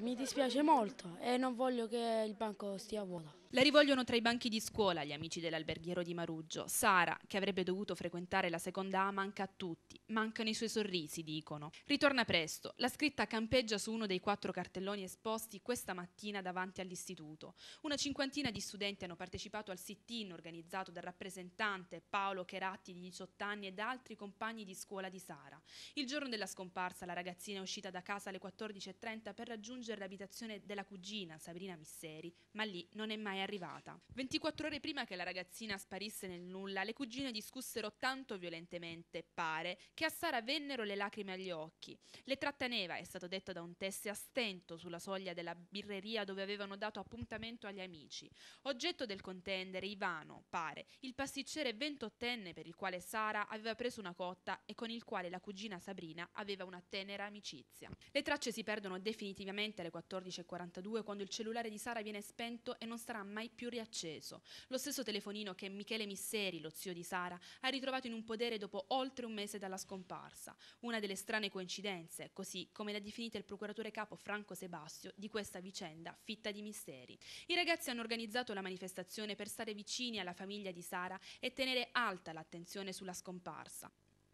mi dispiace molto e non voglio che il banco stia vuoto. La rivolgono tra i banchi di scuola gli amici dell'alberghiero di Maruggio. Sara, che avrebbe dovuto frequentare la seconda A, manca a tutti. Mancano i suoi sorrisi, dicono. Ritorna presto. La scritta campeggia su uno dei quattro cartelloni esposti questa mattina davanti all'istituto. Una cinquantina di studenti hanno partecipato al sit-in organizzato dal rappresentante Paolo Cheratti di 18 anni ed altri compagni di scuola di Sara. Il giorno della scomparsa la ragazzina è uscita da casa alle 14.30 per raggiungere l'abitazione della cugina Sabrina Misseri, ma lì non è mai è arrivata. 24 ore prima che la ragazzina sparisse nel nulla, le cugine discussero tanto violentemente, pare, che a Sara vennero le lacrime agli occhi. Le tratteneva, è stato detto da un tesse a stento sulla soglia della birreria dove avevano dato appuntamento agli amici. Oggetto del contendere, Ivano, pare, il pasticcere ventottenne per il quale Sara aveva preso una cotta e con il quale la cugina Sabrina aveva una tenera amicizia. Le tracce si perdono definitivamente alle 14.42 quando il cellulare di Sara viene spento e non sarà mai più riacceso. Lo stesso telefonino che Michele Misseri, lo zio di Sara, ha ritrovato in un podere dopo oltre un mese dalla scomparsa. Una delle strane coincidenze, così come l'ha definita il procuratore capo Franco Sebastio, di questa vicenda fitta di misteri. I ragazzi hanno organizzato la manifestazione per stare vicini alla famiglia di Sara e tenere alta l'attenzione sulla scomparsa.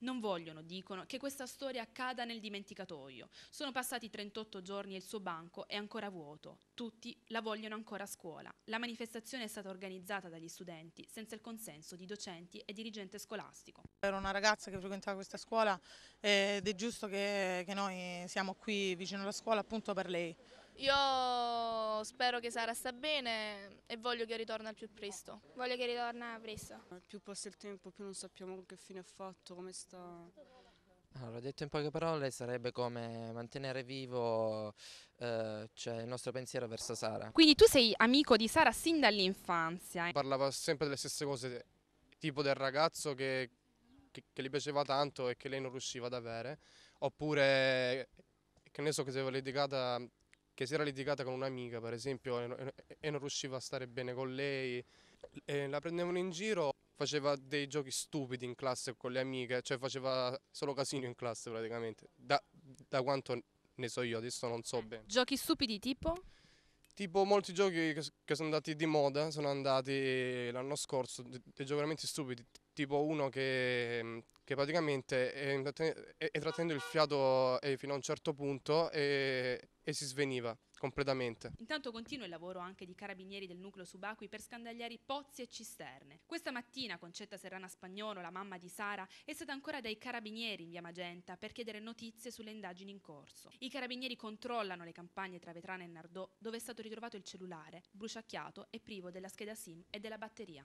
Non vogliono, dicono, che questa storia accada nel dimenticatoio. Sono passati 38 giorni e il suo banco è ancora vuoto. Tutti la vogliono ancora a scuola. La manifestazione è stata organizzata dagli studenti senza il consenso di docenti e dirigente scolastico. Era una ragazza che frequentava questa scuola ed è giusto che, che noi siamo qui vicino alla scuola appunto per lei. Io spero che Sara sta bene e voglio che ritorna al più presto. Voglio che ritorna presto. Più passa il tempo, più non sappiamo che fine ha fatto, come sta... Allora, detto in poche parole, sarebbe come mantenere vivo eh, cioè il nostro pensiero verso Sara. Quindi tu sei amico di Sara sin dall'infanzia. Eh? Parlava sempre delle stesse cose, tipo del ragazzo che, che, che gli piaceva tanto e che lei non riusciva ad avere, oppure che ne so che si aveva litigata che si era litigata con un'amica per esempio e non riusciva a stare bene con lei, e la prendevano in giro, faceva dei giochi stupidi in classe con le amiche, cioè faceva solo casino in classe praticamente, da, da quanto ne so io, adesso non so bene. Giochi stupidi tipo? Tipo molti giochi che sono andati di moda, sono andati l'anno scorso, dei giochi veramente stupidi, tipo uno che, mm, che praticamente è, è, trattenendo il fiato eh, fino a un certo punto e, e si sveniva completamente. Intanto continua il lavoro anche di carabinieri del nucleo subacquei per scandagliare pozzi e cisterne. Questa mattina Concetta Serrana Spagnolo, la mamma di Sara, è stata ancora dai carabinieri in via Magenta per chiedere notizie sulle indagini in corso. I carabinieri controllano le campagne tra Vetrana e Nardò dove è stato ritrovato il cellulare, bruciacchiato e privo della scheda SIM e della batteria.